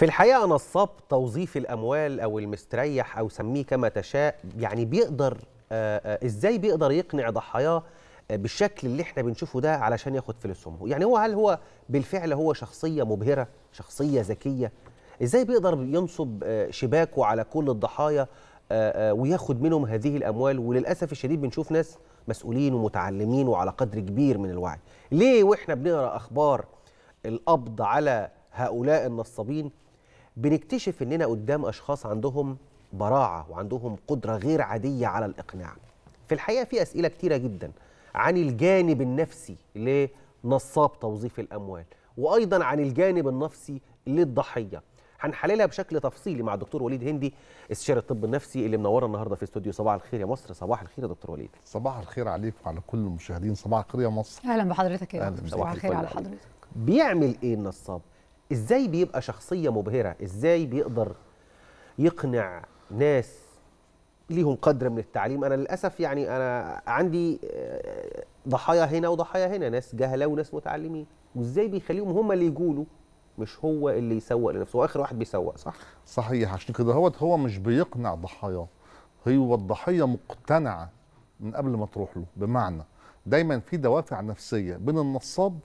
في الحقيقه نصاب توظيف الاموال او المستريح او سميه كما تشاء يعني بيقدر آه، آه، ازاي بيقدر يقنع ضحاياه آه، بالشكل اللي احنا بنشوفه ده علشان ياخد فلوسهم يعني هو هل هو بالفعل هو شخصيه مبهره شخصيه ذكيه ازاي بيقدر ينصب شباكه على كل الضحايا وياخد منهم هذه الاموال وللاسف الشديد بنشوف ناس مسؤولين ومتعلمين وعلى قدر كبير من الوعي ليه واحنا بنقرا اخبار القبض على هؤلاء النصابين بنكتشف اننا قدام اشخاص عندهم براعه وعندهم قدره غير عاديه على الاقناع في الحقيقه في اسئله كتيره جدا عن الجانب النفسي لنصاب توظيف الاموال وايضا عن الجانب النفسي للضحيه هنحللها بشكل تفصيلي مع الدكتور وليد هندي استشاري الطب النفسي اللي منورنا النهارده في استوديو صباح الخير يا مصر صباح الخير يا دكتور وليد صباح الخير عليك وعلى كل المشاهدين صباح الخير يا مصر اهلا بحضرتك يا دكتور صباح الخير على حضرتك بيعمل ايه النصاب ازاي بيبقى شخصيه مبهره ازاي بيقدر يقنع ناس ليهم قدر من التعليم انا للاسف يعني انا عندي آه، ضحايا هنا وضحايا هنا ناس جهله وناس متعلمين وازاي بيخليهم هم اللي يقولوا مش هو اللي يسوق لنفسه هو اخر واحد بيسوق صح صحيح عشان كده هو هو مش بيقنع ضحاياه هو الضحيه مقتنعه من قبل ما تروح له بمعنى دايما في دوافع نفسيه بين النصاب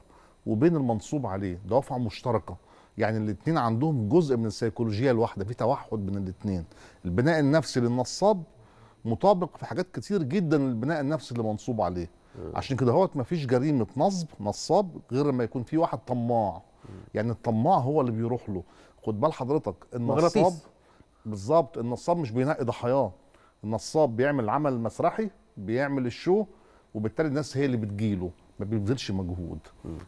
وبين المنصوب عليه دوافع مشتركه يعني الاثنين عندهم جزء من السيكولوجيه الواحده في توحد بين الاثنين البناء النفسي للنصاب مطابق في حاجات كتير جدا للبناء النفسي اللي منصوب عليه عشان كده هوت مفيش جريمه نصب نصاب غير لما يكون في واحد طماع يعني الطماع هو اللي بيروح له خد بال حضرتك النصاب بالظبط النصاب مش بينقي ضحاياه النصاب بيعمل عمل مسرحي بيعمل الشو وبالتالي الناس هي اللي بتجيله ما بيبذلش مجهود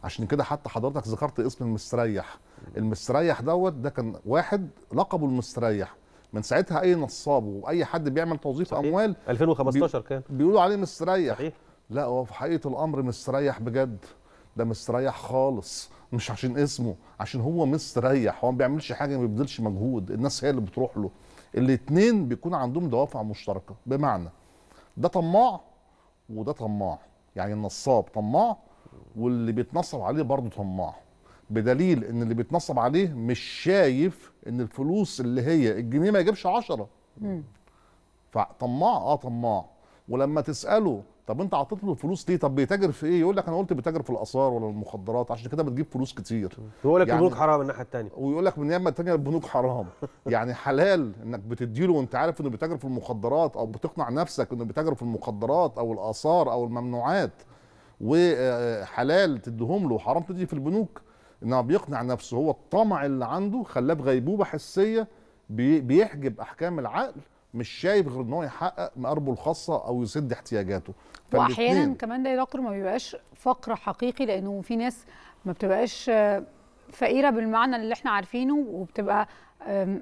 عشان كده حتى حضرتك ذكرت اسم المستريح المستريح دوت ده كان واحد لقبه المستريح من ساعتها اي نصاب واي حد بيعمل توظيف صحيح. اموال 2015 بي... كان بيقولوا عليه مستريح صحيح. لا هو في حقيقه الامر مستريح بجد ده مستريح خالص مش عشان اسمه عشان هو مستريح هو ما بيعملش حاجه ما بيبذلش مجهود الناس هي اللي بتروح له الاثنين بيكون عندهم دوافع مشتركه بمعنى ده طماع وده طماع يعني النصاب طماع واللي بيتنصب عليه برضه طماع بدليل ان اللي بيتنصب عليه مش شايف ان الفلوس اللي هي الجنيه ما يجيبش عشرة فطماع اه طماع ولما تساله طب انت عطيت له الفلوس ليه طب بيتاجر في ايه يقول لك انا قلت بيتاجر في الاثار ولا المخدرات عشان كده بتجيب فلوس كتير ويقول لك يعني البنوك حرام الناحيه الثانيه ويقول لك من الناحيه الثانيه البنوك حرام يعني حلال انك بتديله وانت عارف انه بيتاجر في المخدرات او بتقنع نفسك انه بيتاجر في المخدرات او الاثار او الممنوعات وحلال تديهم له وحرام تدي في البنوك انما بيقنع نفسه هو الطمع اللي عنده خلاه بغيبوبه حسيه بيحجب احكام العقل مش شايف غير ان هو يحقق مقاربه الخاصه او يسد احتياجاته واحيانا كمان ده الفقر ما بيبقاش فقر حقيقي لانه في ناس ما بتبقاش آه، فقيره بالمعنى اللي احنا عارفينه وبتبقى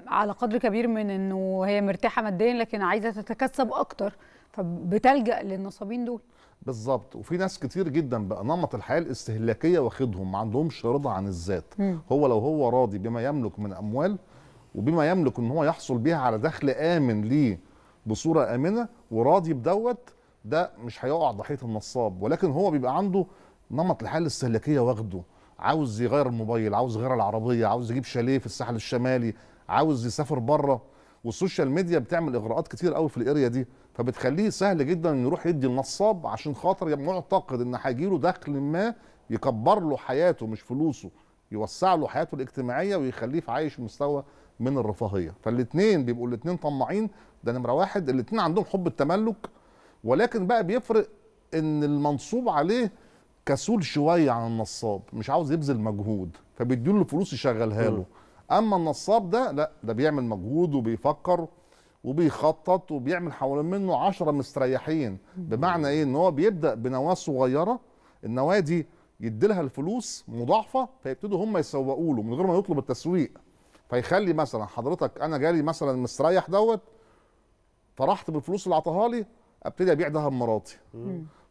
على قدر كبير من انه هي مرتاحه ماديا لكن عايزه تتكسب اكتر فبتلجا للنصابين دول بالظبط وفي ناس كتير جدا بقى نمط الحياه الاستهلاكيه واخدهم ما عندهمش رضا عن الذات هو لو هو راضي بما يملك من اموال وبما يملك ان هو يحصل بيها على دخل امن ليه بصوره امنه وراضي بدوت ده مش هيقع ضحيه النصاب ولكن هو بيبقى عنده نمط الحياه الاستهلاكيه واخده عاوز يغير الموبايل عاوز يغير العربيه عاوز يجيب شاليه في الساحل الشمالي عاوز يسافر بره والسوشيال ميديا بتعمل اغراءات كتير قوي في الاريا دي فبتخليه سهل جدا انه يروح يدي النصاب عشان خاطر معتقد ان هيجيله دخل ما يكبر له حياته مش فلوسه يوسع له حياته الاجتماعيه ويخليه في عايش مستوى من الرفاهيه فالاثنين بيبقوا الاثنين طماعين ده نمره واحد الاثنين عندهم حب التملك ولكن بقى بيفرق ان المنصوب عليه كسول شويه عن النصاب مش عاوز يبذل مجهود فبيديله الفلوس يشغلها له اما النصاب ده لا ده بيعمل مجهود وبيفكر وبيخطط وبيعمل حوالين منه عشرة مستريحين بمعنى ايه ان هو بيبدا بنواه صغيره النواه دي يديلها الفلوس مضاعفه فيبتدوا هم يسوقوا له من غير ما يطلب التسويق فيخلي مثلا حضرتك انا جالي مثلا مستريح دوت فرحت بالفلوس اللي عطاها لي ابتدي ابيع ده مراتي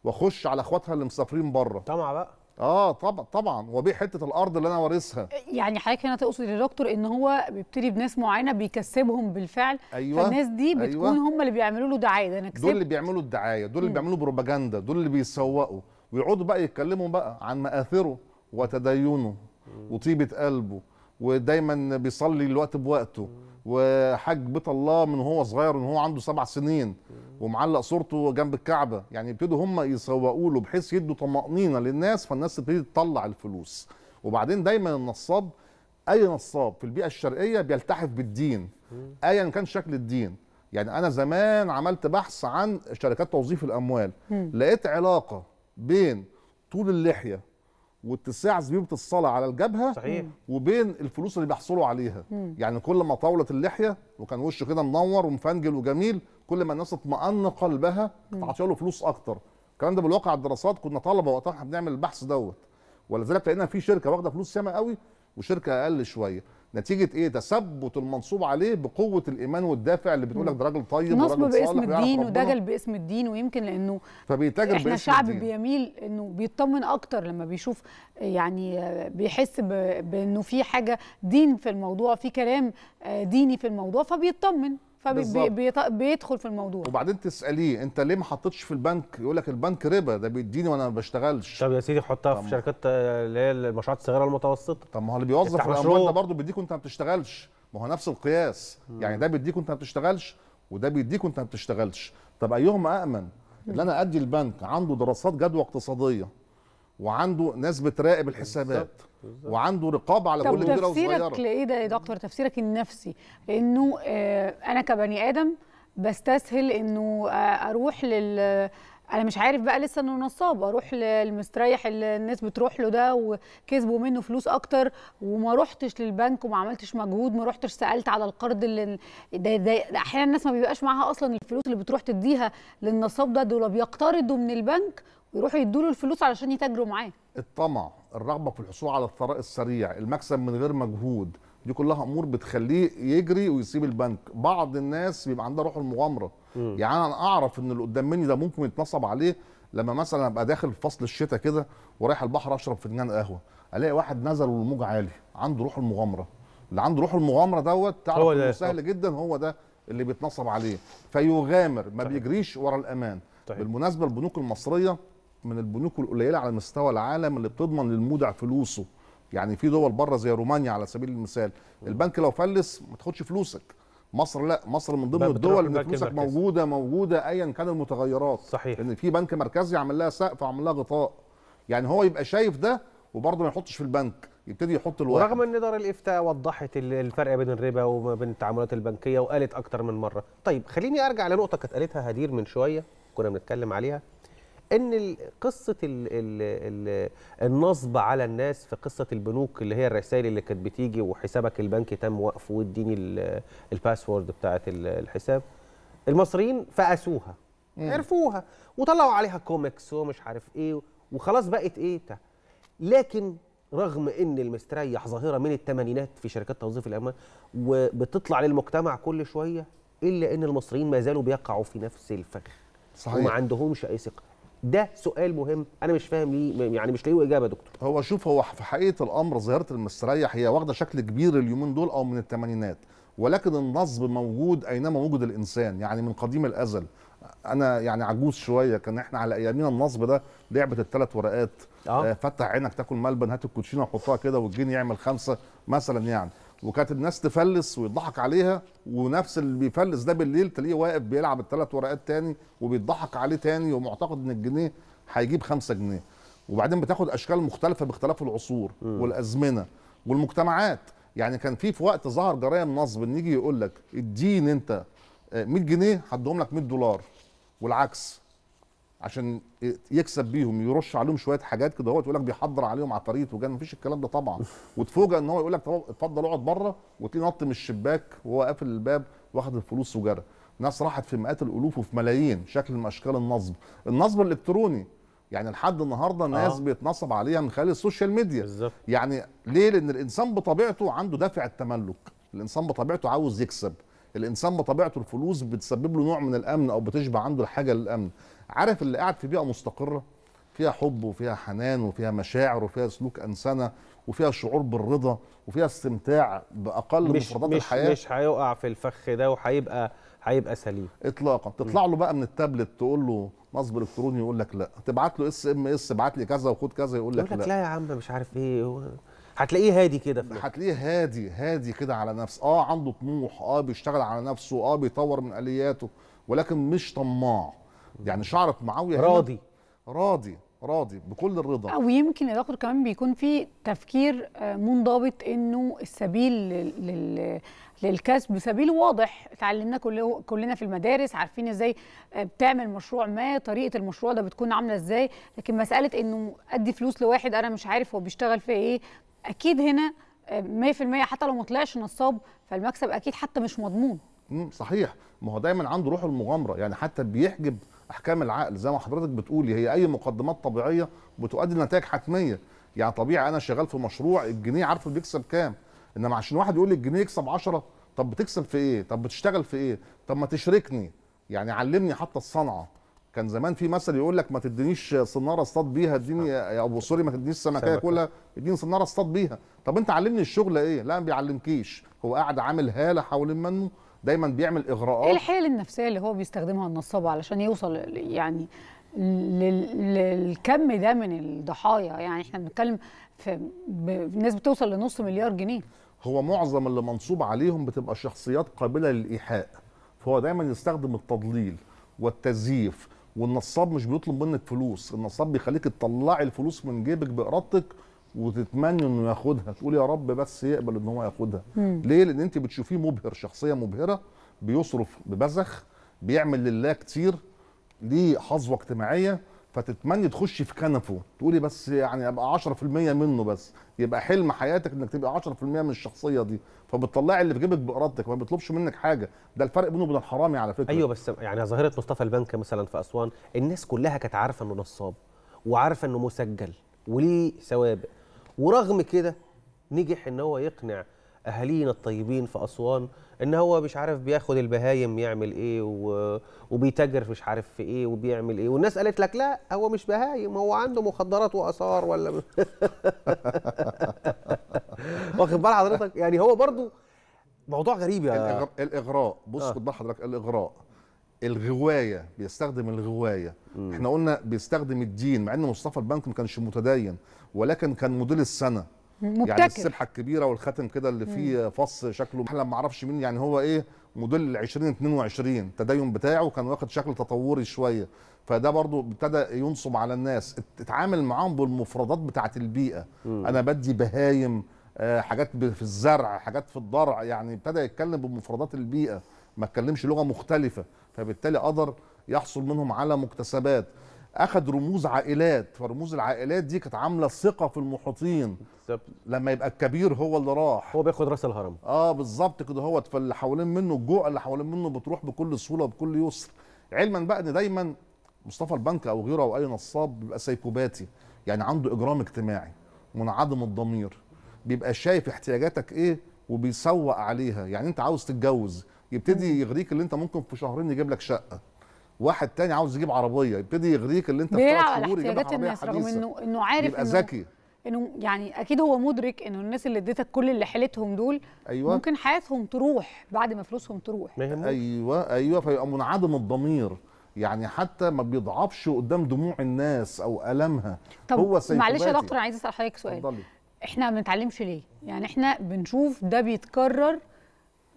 واخش على اخواتها اللي مسافرين بره طمع بقى اه طبعا طبعا وبيع حته الارض اللي انا وارثها يعني حضرتك هنا تقصد يا دكتور ان هو بيبتدي بناس معينه بيكسبهم بالفعل أيوة فالناس دي أيوة. بتكون أيوة هم اللي بيعملوا له دعايه ده انا كسبت دول اللي بيعملوا الدعايه دول اللي بيعملوا بروباجندا دول اللي بيسوقوا ويقعدوا بقى يتكلموا بقى عن مآثره وتدينه وطيبه قلبه ودايما بيصلي الوقت بوقته وحج بيت الله من هو صغير من هو عنده سبع سنين ومعلق صورته جنب الكعبه يعني يبتدوا هم يسوقوا له بحيث يدوا طمانينه للناس فالناس تبتدي تطلع الفلوس وبعدين دايما النصاب اي نصاب في البيئه الشرقيه بيلتحف بالدين ايا كان شكل الدين يعني انا زمان عملت بحث عن شركات توظيف الاموال لقيت علاقه بين طول اللحيه واتساع زبيبه الصلاه على الجبهه صحيح. وبين الفلوس اللي بيحصلوا عليها مم. يعني كل ما طاولت اللحيه وكان وشه كده منور ومفنجل وجميل كل ما الناس اطمأن قلبها تعطي له فلوس اكتر الكلام ده بالواقع الدراسات كنا طلبه وقتها احنا بنعمل البحث دوت ولذلك لقينا في شركه واخده فلوس ياما قوي وشركه اقل شويه نتيجه ايه تثبت المنصوب عليه بقوه الايمان والدافع اللي بتقول لك ده راجل طيب وراجل صالح باسم الدين ودجل باسم الدين ويمكن لانه فبيتاجر احنا باسم شعب بيميل انه بيطمن اكتر لما بيشوف يعني بيحس بانه في حاجه دين في الموضوع في كلام آه، ديني في الموضوع فبيطمن فبيدخل في الموضوع وبعدين تساليه انت ليه ما حطيتش في البنك يقول لك البنك ربا ده بيديني وانا ما بشتغلش طب يا سيدي حطها في شركات اللي هي المشروعات الصغيره المتوسطه طب ما هو اللي بيوظف الاموال ده برضه بيديك وانت ما بتشتغلش ما هو نفس القياس مم. يعني ده بيديك وانت ما بتشتغلش وده بيديك وانت ما بتشتغلش طب ايهما امن اللي انا ادي البنك عنده دراسات جدوى اقتصاديه وعنده ناس بتراقب الحسابات وعنده رقابه على كل كبيره وصغيره طب تفسيرك لايه ده يا دكتور تفسيرك النفسي انه آه انا كبني ادم بستسهل انه آه اروح لل انا مش عارف بقى لسه انه نصاب اروح للمستريح اللي الناس بتروح له ده وكسبوا منه فلوس اكتر وما رحتش للبنك وما عملتش مجهود ما رحتش سالت على القرض اللي ده, ده, ده احيانا الناس ما بيبقاش معاها اصلا الفلوس اللي بتروح تديها للنصاب ده دول بيقترضوا من البنك ويروحوا يدوا له الفلوس علشان يتاجروا معاه الطمع الرغبه في الحصول على الثراء السريع المكسب من غير مجهود دي كلها امور بتخليه يجري ويسيب البنك بعض الناس بيبقى عندها روح المغامره م. يعني انا اعرف ان اللي قدام مني ده ممكن يتنصب عليه لما مثلا ابقى داخل فصل الشتاء كده ورايح البحر اشرب فنجان قهوه الاقي واحد نزل والموج عالي عنده روح المغامره اللي عنده روح المغامره دوت تعرف هو سهل جدا هو ده اللي بيتنصب عليه فيغامر ما بيجريش ورا الامان طيب. بالمناسبه البنوك المصريه من البنوك القليله على مستوى العالم اللي بتضمن للمودع فلوسه يعني في دول بره زي رومانيا على سبيل المثال البنك لو فلس ما تاخدش فلوسك مصر لا مصر من ضمن الدول اللي فلوسك موجوده موجوده ايا كان المتغيرات صحيح لان في بنك مركزي عمل لها سقف عمل لها غطاء يعني هو يبقى شايف ده وبرضه ما يحطش في البنك يبتدي يحط الواحد رغم ان دار الافتاء وضحت الفرق بين الربا وبين التعاملات البنكيه وقالت اكتر من مره طيب خليني ارجع لنقطه كانت قالتها هدير من شويه كنا بنتكلم عليها ان قصه الـ الـ النصب على الناس في قصه البنوك اللي هي الرسائل اللي كانت بتيجي وحسابك البنكي تم وقفه واديني الباسورد بتاعه الحساب المصريين فقسوها عرفوها وطلعوا عليها كوميكس ومش عارف ايه وخلاص بقت ايه بتاع لكن رغم ان المستريح ظاهره من الثمانينات في شركات توظيف الاموال وبتطلع للمجتمع كل شويه الا ان المصريين ما زالوا بيقعوا في نفس الفخ صحيح وما عندهمش اي ثقه ده سؤال مهم انا مش فاهم ليه يعني مش لاقي اجابه يا دكتور هو شوف هو في حقيقه الامر ظاهره المستريح هي واخده شكل كبير اليومين دول او من الثمانينات ولكن النصب موجود اينما وجد الانسان يعني من قديم الازل انا يعني عجوز شويه كان احنا على ايامنا النصب ده لعبه الثلاث ورقات آه. آه. فتح عينك تاكل ملبن هات الكوتشينه وحطها كده والجين يعمل خمسه مثلا يعني وكانت الناس تفلس ويضحك عليها ونفس اللي بيفلس ده بالليل تلاقيه واقف بيلعب الثلاث ورقات تاني وبيضحك عليه تاني ومعتقد ان الجنيه هيجيب 5 جنيه وبعدين بتاخد اشكال مختلفه باختلاف العصور م. والازمنه والمجتمعات يعني كان في في وقت ظهر جرائم نصب ان يجي يقول لك اديني انت 100 آه، جنيه هديهم لك 100 دولار والعكس عشان يكسب بيهم يرش عليهم شويه حاجات كده هو يقول لك بيحضر عليهم عفاريت وجن مفيش الكلام ده طبعا وتفوجئ ان هو يقول لك اتفضل اقعد بره وتلاقيه نط من الشباك وهو قافل الباب واخد الفلوس وجرى ناس راحت في مئات الالوف وفي ملايين شكل من اشكال النصب النصب الالكتروني يعني لحد النهارده الناس آه. بيتنصب عليها من خلال السوشيال ميديا بالزبط. يعني ليه لان الانسان بطبيعته عنده دافع التملك الانسان بطبيعته عاوز يكسب الانسان بطبيعته الفلوس بتسبب له نوع من الامن او بتشبع عنده الحاجه للامن عارف اللي قاعد في بيئه مستقره فيها حب وفيها حنان وفيها مشاعر وفيها سلوك انسنه وفيها شعور بالرضا وفيها استمتاع باقل مش مفردات مش الحياه مش هيقع في الفخ ده وهيبقى هيبقى سليم اطلاقا تطلع له بقى من التابلت تقول له نصب الكتروني يقول لك لا تبعت له اس ام اس ابعت لي كذا وخد كذا يقول لك لا يقول لك لا يا عم مش عارف ايه هتلاقيه هادي كده هتلاقيه هادي هادي كده على نفسه اه عنده طموح اه بيشتغل على نفسه اه بيطور من الياته ولكن مش طماع يعني شعره معاويه راضي راضي راضي بكل الرضا او يمكن الاخر كمان بيكون في تفكير آه، منضبط انه السبيل لل... للكسب سبيل واضح اتعلمنا كله... كلنا في المدارس عارفين ازاي آه، بتعمل مشروع ما طريقه المشروع ده بتكون عامله ازاي لكن مساله انه ادي فلوس لواحد انا مش عارف هو بيشتغل في ايه اكيد هنا 100% آه، حتى لو ما طلعش نصاب فالمكسب اكيد حتى مش مضمون صحيح ما هو دايما عنده روح المغامره يعني حتى بيحجب احكام العقل زي ما حضرتك بتقولي هي اي مقدمات طبيعيه بتؤدي لنتائج حتميه يعني طبيعي انا شغال في مشروع الجنيه عارفه بيكسب كام انما عشان واحد يقول لي الجنيه يكسب 10 طب بتكسب في ايه طب بتشتغل في ايه طب ما تشركني يعني علمني حتى الصنعه كان زمان في مثل يقول لك ما تدينيش صناره اصطاد بيها اديني او آه. سوري ما تدينيش سمكيه كلها اديني صناره اصطاد بيها طب انت علمني الشغل ايه لا ما بيعلمكيش هو قاعد عامل هاله حوالين منه دايما بيعمل اغراءات ايه الحيل النفسيه اللي هو بيستخدمها النصاب علشان يوصل يعني للكم ده من الضحايا يعني احنا بنتكلم في ناس بتوصل لنص مليار جنيه هو معظم اللي منصوب عليهم بتبقى شخصيات قابله للايحاء فهو دايما يستخدم التضليل والتزييف والنصاب مش بيطلب منك فلوس النصاب بيخليك تطلعي الفلوس من جيبك بارادتك وتتمني انه ياخدها تقول يا رب بس يقبل ان هو ياخدها مم. ليه لان انت بتشوفيه مبهر شخصيه مبهره بيصرف ببذخ بيعمل لله كتير ليه حظوه اجتماعيه فتتمني تخشي في كنفه تقولي بس يعني ابقى 10% منه بس يبقى حلم حياتك انك تبقى 10% من الشخصيه دي فبتطلعي اللي في جيبك بارادتك ما بيطلبش منك حاجه ده الفرق بينه وبين الحرامي على فكره ايوه بس يعني ظاهره مصطفى البنك مثلا في اسوان الناس كلها كانت عارفه انه نصاب وعارفه انه مسجل وليه سوابق ورغم كده نجح ان هو يقنع اهالينا الطيبين في اسوان ان هو مش عارف بياخد البهايم يعمل ايه و... وبيتاجر مش عارف في ايه وبيعمل ايه والناس قالت لك لا هو مش بهايم هو عنده مخدرات واثار ولا واخد بال حضرتك يعني هو برضو موضوع غريب يا الاغراء بص آه. خد بال حضرتك الاغراء الغوايه بيستخدم الغوايه م. احنا قلنا بيستخدم الدين مع ان مصطفى البنك ما كانش متدين ولكن كان موديل السنه يعني مبتكر. يعني السبحه الكبيره والخاتم كده اللي فيه فص شكله احنا ما اعرفش مين يعني هو ايه موديل 2022 التدين بتاعه كان واخد شكل تطوري شويه فده برضو ابتدى ينصب على الناس اتعامل معاهم بالمفردات بتاعه البيئه م. انا بدي بهايم آه، حاجات في الزرع حاجات في الضرع يعني ابتدى يتكلم بمفردات البيئه ما اتكلمش لغه مختلفه فبالتالي قدر يحصل منهم على مكتسبات اخذ رموز عائلات فرموز العائلات دي كانت عامله ثقه في المحيطين لما يبقى الكبير هو اللي راح هو بياخد راس الهرم اه بالظبط كده هو فاللي حوالين منه الجوع اللي حوالين منه بتروح بكل سهوله وبكل يسر علما بقى ان دايما مصطفى البنك او غيره او اي نصاب بيبقى سيكوباتي يعني عنده اجرام اجتماعي منعدم الضمير بيبقى شايف احتياجاتك ايه وبيسوق عليها يعني انت عاوز تتجوز يبتدي يغريك اللي انت ممكن في شهرين يجيب لك شقه واحد تاني عاوز يجيب عربيه يبتدي يغريك اللي انت في ثلاث شهور يجيب لك الناس رغم انه انه عارف يبقى ذكي انه يعني اكيد هو مدرك انه الناس اللي اديتك كل اللي حلتهم دول أيوة. ممكن حياتهم تروح بعد ما فلوسهم تروح ايوه ايوه فيبقى منعدم الضمير يعني حتى ما بيضعفش قدام دموع الناس او الامها طب هو معلش يا دكتور انا عايز اسال حضرتك سؤال اتفضلي احنا ما بنتعلمش ليه يعني احنا بنشوف ده بيتكرر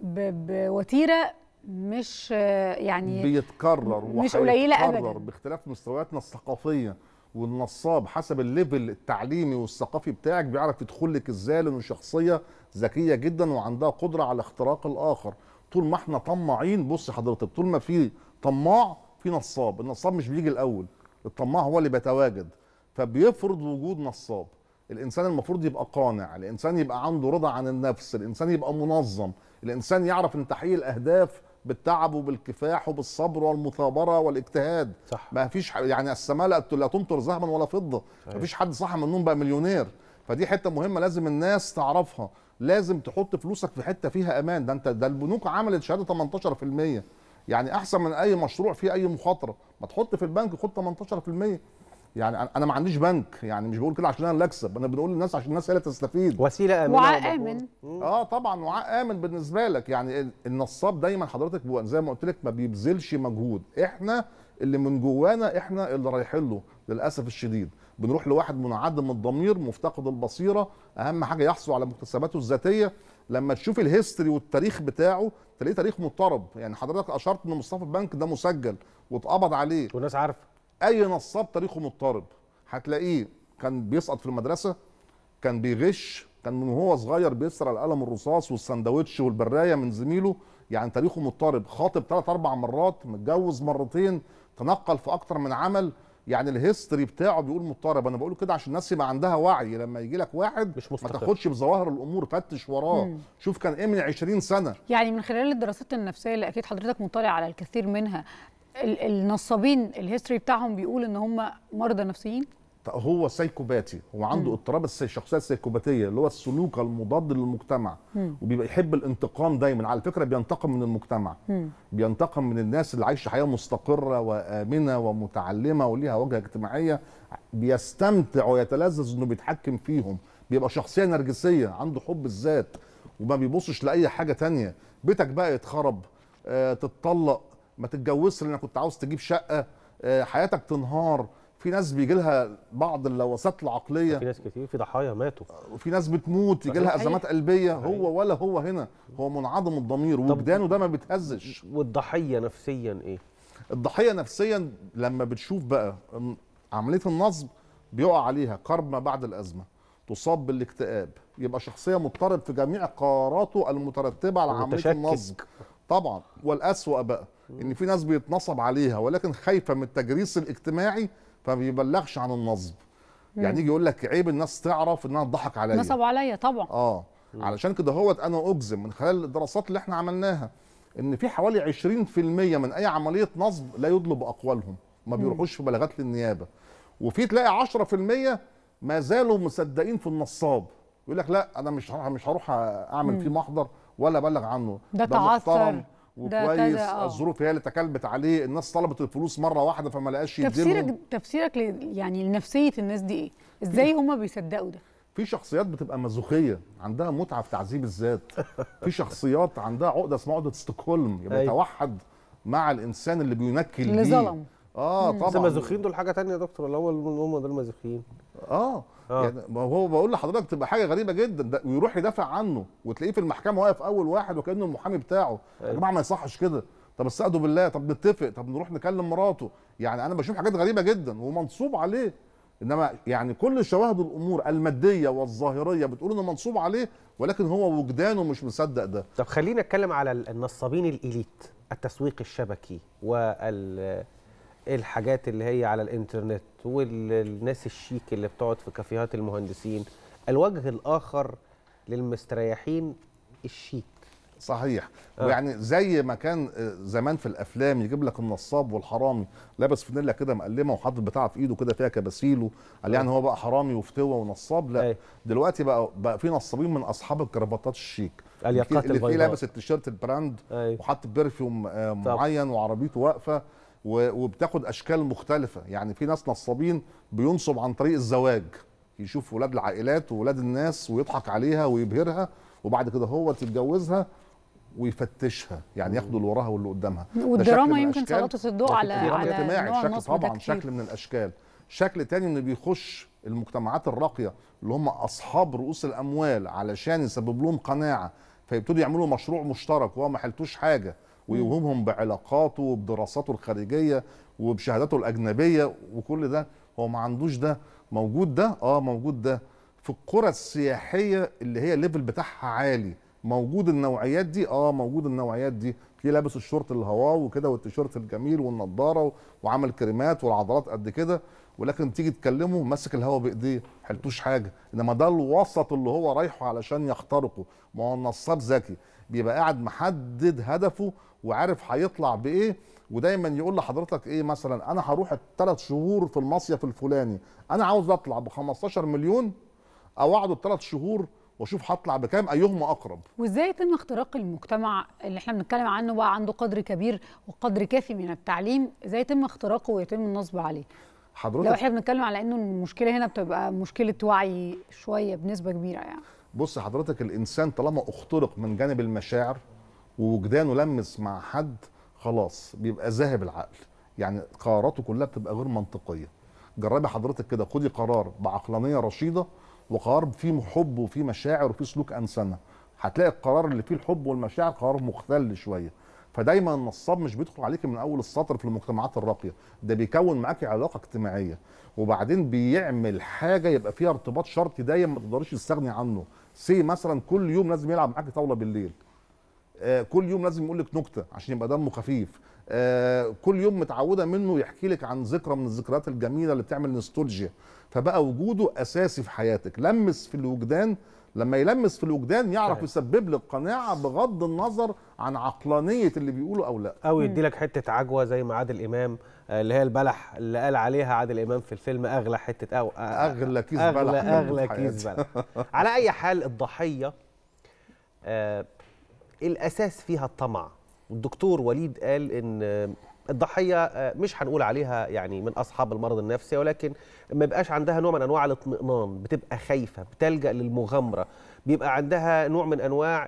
بوتيره مش يعني بيتكرر مش قليله ابدا باختلاف مستوياتنا الثقافيه والنصاب حسب الليفل التعليمي والثقافي بتاعك بيعرف يدخل لك ازاي لانه شخصيه ذكيه جدا وعندها قدره على اختراق الاخر طول ما احنا طماعين بص حضرتك طول ما في طماع في نصاب النصاب مش بيجي الاول الطماع هو اللي بيتواجد فبيفرض وجود نصاب الانسان المفروض يبقى قانع الانسان يبقى عنده رضا عن النفس الانسان يبقى منظم الانسان يعرف ان تحقيق الاهداف بالتعب وبالكفاح وبالصبر والمثابره والاجتهاد صح. ما فيش يعني السماء لا تمطر ذهبا ولا فضه ما فيش حد صح من النوم بقى مليونير فدي حته مهمه لازم الناس تعرفها لازم تحط فلوسك في حته فيها امان ده انت ده البنوك عملت شهاده 18% يعني احسن من اي مشروع فيه اي مخاطره ما تحط في البنك خد 18% يعني انا ما عنديش بنك يعني مش بقول كده عشان انا اللي اكسب انا بنقول للناس عشان الناس هي اللي تستفيد وسيله امنه وعاء امن اه طبعا وعاء امن بالنسبه لك يعني النصاب دايما حضرتك زي ما قلت لك ما بيبذلش مجهود احنا اللي من جوانا احنا اللي رايحين له للاسف الشديد بنروح لواحد منعدم الضمير مفتقد البصيره اهم حاجه يحصل على مكتسباته الذاتيه لما تشوف الهيستوري والتاريخ بتاعه تلاقيه تاريخ مضطرب يعني حضرتك اشرت ان مصطفى البنك ده مسجل واتقبض عليه والناس عارفه اي نصاب تاريخه مضطرب هتلاقيه كان بيسقط في المدرسه كان بيغش كان من وهو صغير بيسرع القلم الرصاص والسندوتش والبرايه من زميله يعني تاريخه مضطرب خاطب ثلاث اربع مرات متجوز مرتين تنقل في اكتر من عمل يعني الهيستوري بتاعه بيقول مضطرب انا بقول كده عشان الناس يبقى عندها وعي لما يجي لك واحد مش مستقر. ما تاخدش بظواهر الامور فتش وراه مم. شوف كان ايه من 20 سنه يعني من خلال الدراسات النفسيه اللي اكيد حضرتك مطلع على الكثير منها النصابين الهيستوري بتاعهم بيقول ان هم مرضى نفسيين هو سايكوباتي هو عنده اضطراب الشخصيه السايكوباتيه اللي هو السلوك المضاد للمجتمع م. وبيبقى يحب الانتقام دايما على فكره بينتقم من المجتمع م. بينتقم من الناس اللي عايشه حياه مستقره وامنه ومتعلمه وليها وجهه اجتماعيه بيستمتع ويتلذذ انه بيتحكم فيهم بيبقى شخصيه نرجسيه عنده حب الذات وما بيبصش لاي حاجه تانية بيتك بقى يتخرب آه، تتطلق ما تتجوزش لانك كنت عاوز تجيب شقه آه، حياتك تنهار في ناس بيجي لها بعض اللوثات العقليه في ناس كتير في ضحايا ماتوا وفي آه، ناس بتموت يجي لها ازمات قلبيه هو ولا هو هنا هو منعدم الضمير وجدانه ده ما بيتهزش والضحيه نفسيا ايه الضحيه نفسيا لما بتشوف بقى عمليه النصب بيقع عليها قرب ما بعد الازمه تصاب بالاكتئاب يبقى شخصيه مضطرب في جميع قراراته المترتبه على عمليه النصب طبعا والأسوأ بقى ان في ناس بيتنصب عليها ولكن خايفه من التجريس الاجتماعي فما بيبلغش عن النصب يعني يجي يقول لك عيب الناس تعرف ان انا عليا نصبوا عليا طبعا اه علشان كده هوت انا اجزم من خلال الدراسات اللي احنا عملناها ان في حوالي 20% من اي عمليه نصب لا يطلب اقوالهم ما بيروحوش في بلاغات للنيابه وفي تلاقي 10% ما زالوا مصدقين في النصاب يقول لك لا انا مش مش هروح اعمل فيه محضر ولا بلغ عنه ده, ده تعثر وكويس آه. الظروف هي اللي تكلبت عليه الناس طلبت الفلوس مره واحده فما لقاش يديلهم تفسيرك تفسيرك يعني لنفسيه الناس دي ايه ازاي هم بيصدقوا ده في شخصيات بتبقى مازوخيه عندها متعه في تعذيب الذات في شخصيات عندها عقده اسمها عقده ستوكهولم يبقى أيوة. توحد مع الانسان اللي بينكل اللي ظلم اه طبعا بس المازوخيين دول حاجه ثانيه يا دكتور اللي هو هم دول مزوخين اه آه. يعني ما هو بقول لحضرتك تبقى حاجه غريبه جدا ده ويروح يدافع عنه وتلاقيه في المحكمه واقف اول واحد وكانه المحامي بتاعه يا أيوه. جماعه ما يصحش كده طب استعدوا بالله طب نتفق طب نروح نكلم مراته يعني انا بشوف حاجات غريبه جدا ومنصوب عليه انما يعني كل شواهد الامور الماديه والظاهريه بتقول انه منصوب عليه ولكن هو وجدانه مش مصدق ده طب خلينا نتكلم على النصابين الاليت التسويق الشبكي وال الحاجات اللي هي على الانترنت والناس الشيك اللي بتقعد في كافيهات المهندسين الوجه الاخر للمستريحين الشيك صحيح آه. ويعني زي ما كان آه، زمان في الافلام يجيب لك النصاب والحرامي لابس فانيلا كده مقلمه وحاطط بتاعه في ايده كده فيها كباسيله قال يعني آه. هو بقى حرامي وفتوه ونصاب لا أي. دلوقتي بقى بقى في نصابين من اصحاب الكرافتات الشيك اللي تلاقيه لابس التيشيرت البراند وحاطط برفيوم آه، معين وعربيته واقفه وبتاخد اشكال مختلفه يعني في ناس نصابين بينصب عن طريق الزواج يشوف ولاد العائلات وولاد الناس ويضحك عليها ويبهرها وبعد كده هو تتجوزها ويفتشها يعني ياخدوا اللي وراها واللي قدامها والدراما يمكن سلطت الضوء على على نوع شكل طبعا شكل من الاشكال شكل تاني انه بيخش المجتمعات الراقيه اللي هم اصحاب رؤوس الاموال علشان يسبب لهم قناعه فيبتدوا يعملوا مشروع مشترك وهو ما حلتوش حاجه ويوهمهم بعلاقاته وبدراساته الخارجيه وبشهاداته الاجنبيه وكل ده هو ما عندوش ده موجود ده اه موجود ده في القرى السياحيه اللي هي الليفل بتاعها عالي موجود النوعيات دي اه موجود النوعيات دي في لابس الشورت الهواء وكده والتيشيرت الجميل والنضاره وعمل كريمات والعضلات قد كده ولكن تيجي تكلمه ماسك الهوا بايديه حلتوش حاجه انما ده الوسط اللي هو رايحه علشان يخترقه ما هو النصاب ذكي بيبقى قاعد محدد هدفه وعارف هيطلع بايه ودايما يقول لحضرتك ايه مثلا انا هروح الثلاث شهور في المصيف الفلاني انا عاوز اطلع ب 15 مليون او اقعد الثلاث شهور واشوف هطلع بكام ايهما اقرب وازاي يتم اختراق المجتمع اللي احنا بنتكلم عنه بقى عنده قدر كبير وقدر كافي من التعليم ازاي يتم اختراقه ويتم النصب عليه حضرتك لو احنا بنتكلم على انه المشكله هنا بتبقى مشكله وعي شويه بنسبه كبيره يعني بص حضرتك الانسان طالما اخترق من جانب المشاعر ووجدانه لمس مع حد خلاص بيبقى ذاهب العقل يعني قراراته كلها بتبقى غير منطقيه جربي حضرتك كده خدي قرار بعقلانيه رشيده وقرار فيه حب وفيه مشاعر وفيه سلوك انسنه هتلاقي القرار اللي فيه الحب والمشاعر قرار مختل شويه فدايما النصاب مش بيدخل عليك من اول السطر في المجتمعات الراقيه ده بيكون معاكي علاقه اجتماعيه وبعدين بيعمل حاجه يبقى فيها ارتباط شرطي دايما ما تقدريش تستغني عنه سي مثلا كل يوم لازم يلعب معاكي طاوله بالليل آه، كل يوم لازم يقول لك نكته عشان يبقى دمه خفيف آه، كل يوم متعوده منه يحكي لك عن ذكرى من الذكريات الجميله اللي بتعمل نوستالجيا فبقى وجوده اساسي في حياتك لمس في الوجدان لما يلمس في الوجدان يعرف يسبب لك قناعه بغض النظر عن عقلانيه اللي بيقوله او لا او يدي لك حته عجوه زي ما عادل امام آه، اللي هي البلح اللي قال عليها عادل امام في الفيلم اغلى حته أو اغلى كيس أغلى بلح اغلى, أغلى كيس بلح على اي حال الضحيه آه الاساس فيها الطمع والدكتور وليد قال ان الضحيه مش هنقول عليها يعني من اصحاب المرض النفسي ولكن ما بيبقاش عندها نوع من انواع الاطمئنان بتبقى خايفه بتلجا للمغامره بيبقى عندها نوع من انواع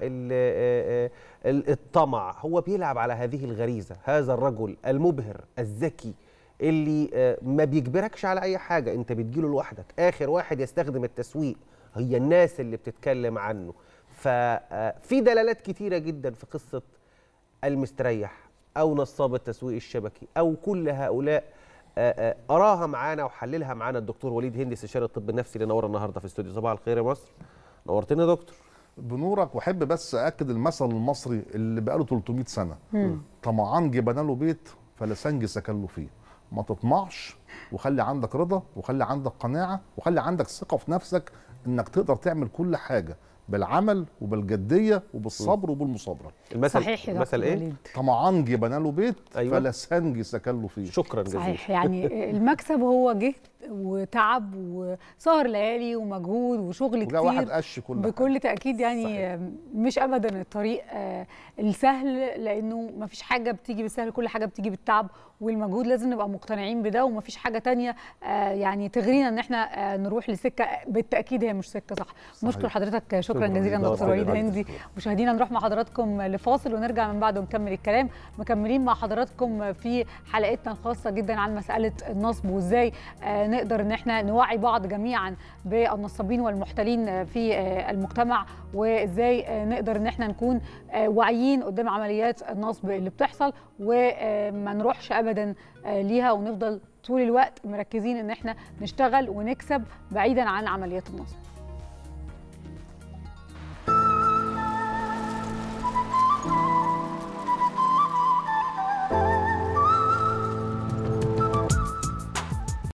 الطمع هو بيلعب على هذه الغريزه هذا الرجل المبهر الذكي اللي ما بيجبركش على اي حاجه انت بتجيله لوحدك اخر واحد يستخدم التسويق هي الناس اللي بتتكلم عنه ففي آه، دلالات كتيره جدا في قصه المستريح او نصاب التسويق الشبكي او كل هؤلاء آه، آه، اراها معانا وحللها معانا الدكتور وليد هندي استشاري الطب النفسي اللي نور النهارده في استوديو صباح الخير يا مصر نورتنا يا دكتور بنورك واحب بس اكد المثل المصري اللي بقاله 300 سنه طمعان جبنا له بيت فلسنج سكن له فيه ما تطمعش وخلي عندك رضا وخلي عندك قناعه وخلي عندك ثقه في نفسك انك تقدر تعمل كل حاجه بالعمل وبالجديه وبالصبر وبالمصابره المثل صحيح المثل ايه طمعان جه بنى له بيت أيوة. فلسان سكن له فيه شكرا جزيلا صحيح يعني المكسب هو جه وتعب وسهر ليالي ومجهود وشغل كتير واحد قش كل بكل تاكيد يعني صحيح. مش ابدا الطريق آه، السهل لانه ما فيش حاجه بتيجي بالسهل كل حاجه بتيجي بالتعب والمجهود لازم نبقى مقتنعين بده وما فيش حاجه تانية آه، يعني تغرينا ان احنا آه، نروح لسكه بالتاكيد هي مش سكه صح نشكر حضرتك شكرا جزيلا دكتور وليد هندي مشاهدينا نروح مع حضراتكم لفاصل ونرجع من بعده نكمل الكلام مكملين مع حضراتكم في حلقتنا الخاصه جدا عن مساله النصب وازاي نقدر ان احنا نوعي بعض جميعا بالنصابين والمحتلين في المجتمع وازاي نقدر ان احنا نكون واعيين قدام عمليات النصب اللي بتحصل وما نروحش ابدا ليها ونفضل طول الوقت مركزين ان احنا نشتغل ونكسب بعيدا عن عمليات النصب